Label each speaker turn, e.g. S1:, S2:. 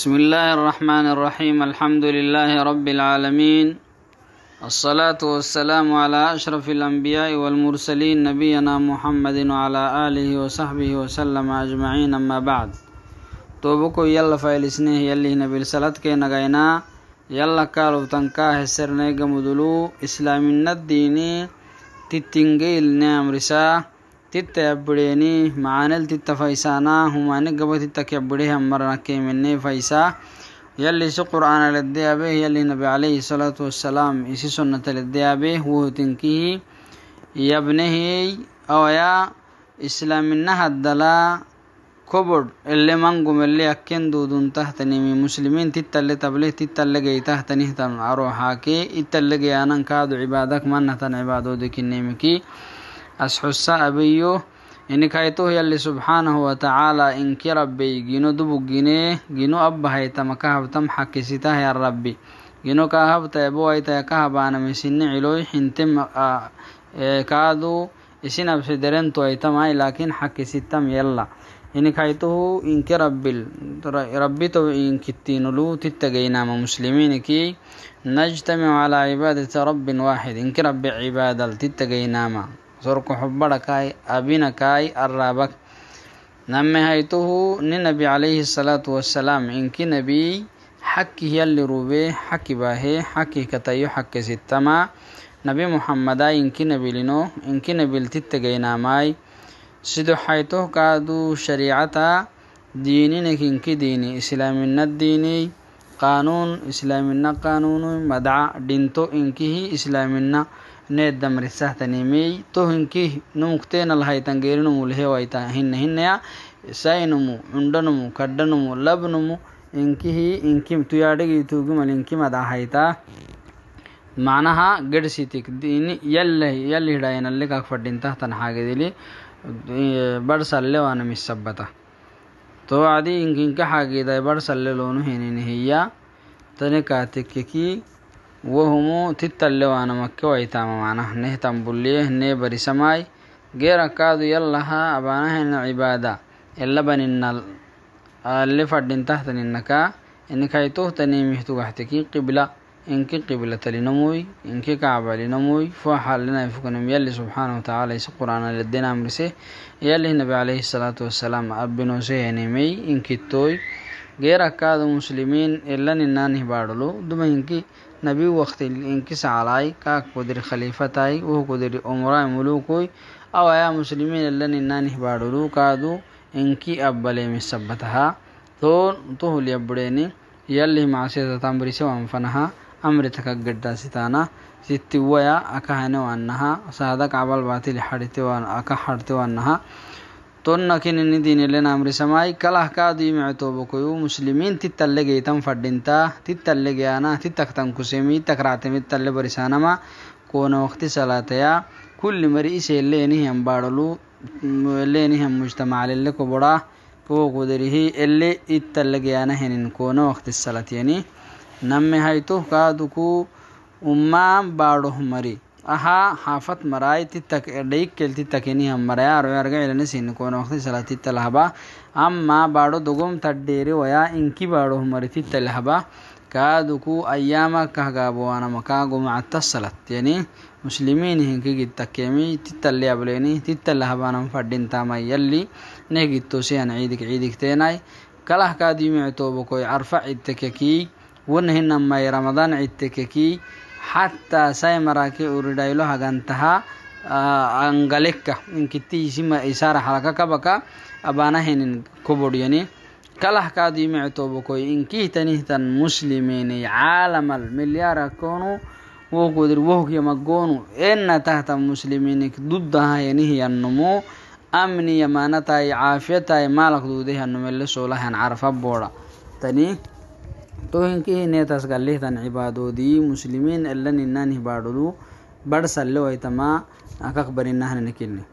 S1: بسم الله الرحمن الرحيم الحمد لله رب العالمين الصلاة والسلام على أشرف الأنبياء والمرسلين نبينا محمد وعلى آله وصحبه وسلم أجمعين أما بعد توبكو يلا فايل يلا نبي نبيل كي نغينا يلا كالو تنكاه السر السرنيق مدلو إسلام الديني تتنجيل نعم رساه تتا يبديني معانل تتا فايسانا همانك قبو تتا كيبديها مرنا كيمني فايسا يلي سو قرآن لدي أبيه يلي نبي عليه الصلاة والسلام إسي سنة لدي أبيه وهو تنكيه يبنه أو يا إسلامنا هدلا كبر اللي منقم اللي أكين دودون تحتني من مسلمين تتا اللي تبليه تتا اللي جي تحتني تم إتا اللي جي أنا كادو عبادك منة عبادو ديك النيمكي asxusa abiyyo ini kaytuh yalli subxaanahu watacaala inki rabbey gino dubuginee gino abbahaytama ka habtam xakisitahya rabbi gino kaa habtae bowaitaya ka habaanami sinni ciloy hinte kaadu isin abse derentu aytamai laakin xakisitam yalla ini kaytuhu inki rabbil rabbito inkittinulu tittagaynama muslimiiniki najtamicu calaa cibaadati rabbin waaxid inki rabbi cibaadal tittagaynama sorku xubbadhakai abinakai arraabak namme haytuhu ni nabi alayhi الsalaatu wasalaam inki nabiy حكي هي اللي روبي حكي باهي حكي كتايو حكي ستما نبي محمد إنكي نبيلينو إنكي نبيل تتغينا ماي سيدو حيتوه كادو شريعتا ديني نكينكي ديني إسلامنا الديني قانون إسلامنا قانون مدعا دينتو إنكي هي إسلامنا needda marisahtanimey tohinkih numu ktena lahay tangerinumu lehewayta hinna hinaya sainumu cundhanumu kadhanumu labnumu inkihi inkim tuyaadhagii tuugimal inkimad ahayta macnaha gadhsitikdini yalli yalli hidhayanallikak fadhintahtan xaagedili barhsallewana misabata to adi inkinka xaageeday barhsalle loonu hininihiya tanikaatikkiki تتلوا أنا مكة ويتام معنا نهتم بليه نيبري سماي غير كادو أبانا أباناه عبادة إلا النال اللي فردين تحتن إنكا إنك تني مهتو تغحتكي قبلة إنك قبلة لنموي إنك كعبة لنموي فحال لنا يفكنم يلي سبحانه وتعالى يسي قرآن لدينا أمرسه يلي النبي عليه الصلاة والسلام أبنو سيهنمي إنك توي غيركاد مسلمين إلا ننانه بارلو دوما إنكي نبي وقت إنكي سعلاي كاك قدر خليفتاي وهو قدر أمراء ملوكوي أو يا مسلمين إلا ننانه بارلو كادو إنكي أبلي مسبتها تون تهل يبديني يلي معصية تامبريسي وانفنها أمرتك قدا ستانا ستويا أكهن وأنها سادك عبال باتي لحرتي وأنها tonnakinin idinile namrisamai kalahkaadu imictobkoyu muslimiin tittallegeytan fadhinta tittallegeana titaktan kusemi takratemit talle barisanama kona wakti salataya kulli mari iseelle enihian baadholu elle enihian mujtamacalelle koboda kowokuderihi elle ittallegeana henin kona wakti salatiyani namme haytuh kaaduku ummaan baadhoh mari ahaa xaafad maraaytidhaykkelti takiniha marayaaro argacilanasini kuwan waqti salaatita lahaba amaa baadho dugumta dheeriwayaa inki baadho maritita lahaba kaaduku ayaama kahgaabowaanama kaagu macta salat yani muslimiin hinkigittakemi titaliableni titalahabanam fadhintamayalli nehgitosihan ciidig ciidigteenay kalahkaadimictoobakoy carfa citteke kiig wadna ramadan ramadaan cittekekii xataa saymaraki uridhaylo hagantaha angalekka inkitihisima isara halaka kabaka abanahenin kobodyani kalah kaadime tobokoy inkihtanihtan musliminey caalamal milyarakonu wokodir wohokyamagonu ena tahta musliminik duddahayanihiyannumu amni yamanatayi caafiyatayi maalak carfa booda tani tohinkee netas gallehtan cibadoodii muslimiin elaninanih baadhulu badh sallo waitama akak baninahana kinne